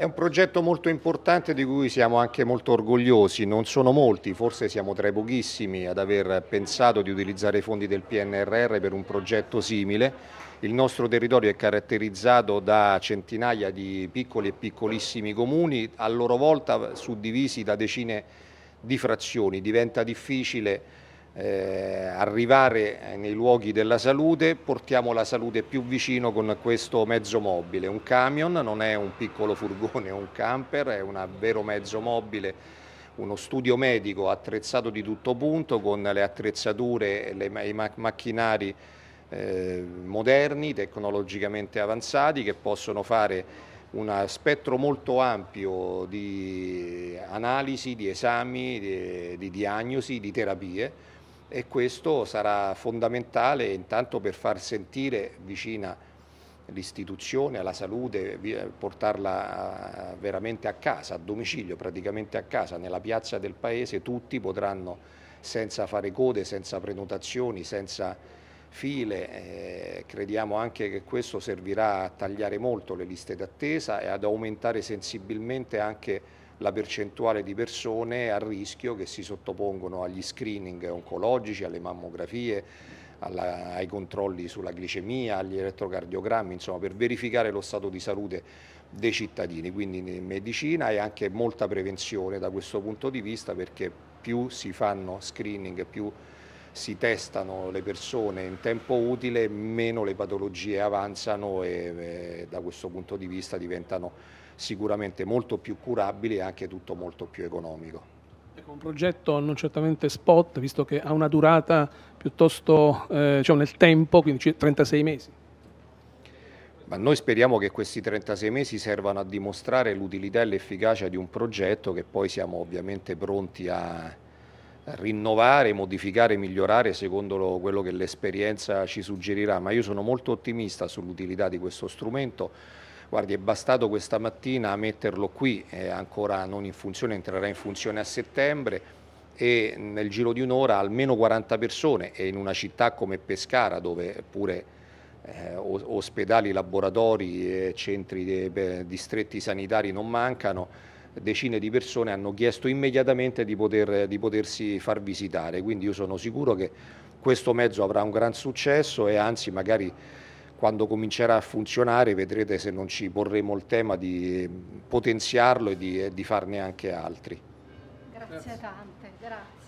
È un progetto molto importante di cui siamo anche molto orgogliosi, non sono molti, forse siamo tra i pochissimi ad aver pensato di utilizzare i fondi del PNRR per un progetto simile. Il nostro territorio è caratterizzato da centinaia di piccoli e piccolissimi comuni, a loro volta suddivisi da decine di frazioni, diventa difficile eh, arrivare eh, nei luoghi della salute, portiamo la salute più vicino con questo mezzo mobile, un camion, non è un piccolo furgone, un camper, è un vero mezzo mobile, uno studio medico attrezzato di tutto punto con le attrezzature e i macchinari eh, moderni, tecnologicamente avanzati che possono fare un spettro molto ampio di analisi, di esami, di, di diagnosi, di terapie e questo sarà fondamentale intanto per far sentire vicina l'istituzione, alla salute, portarla eh, veramente a casa, a domicilio, praticamente a casa, nella piazza del paese tutti potranno senza fare code, senza prenotazioni, senza file, eh, crediamo anche che questo servirà a tagliare molto le liste d'attesa e ad aumentare sensibilmente anche la percentuale di persone a rischio che si sottopongono agli screening oncologici, alle mammografie, alla, ai controlli sulla glicemia, agli elettrocardiogrammi, insomma per verificare lo stato di salute dei cittadini, quindi in medicina e anche molta prevenzione da questo punto di vista perché più si fanno screening, più si testano le persone in tempo utile, meno le patologie avanzano e, e da questo punto di vista diventano sicuramente molto più curabili e anche tutto molto più economico. Ecco, un progetto non certamente spot, visto che ha una durata piuttosto eh, cioè nel tempo, quindi 36 mesi. Ma noi speriamo che questi 36 mesi servano a dimostrare l'utilità e l'efficacia di un progetto che poi siamo ovviamente pronti a, rinnovare, modificare, migliorare secondo quello che l'esperienza ci suggerirà, ma io sono molto ottimista sull'utilità di questo strumento. Guardi, è bastato questa mattina metterlo qui, è ancora non in funzione, entrerà in funzione a settembre e nel giro di un'ora almeno 40 persone e in una città come Pescara dove pure eh, ospedali, laboratori, eh, centri, eh, distretti sanitari non mancano, decine di persone hanno chiesto immediatamente di, poter, di potersi far visitare, quindi io sono sicuro che questo mezzo avrà un gran successo e anzi magari quando comincerà a funzionare vedrete se non ci porremo il tema di potenziarlo e di, di farne anche altri. Grazie, tante. Grazie.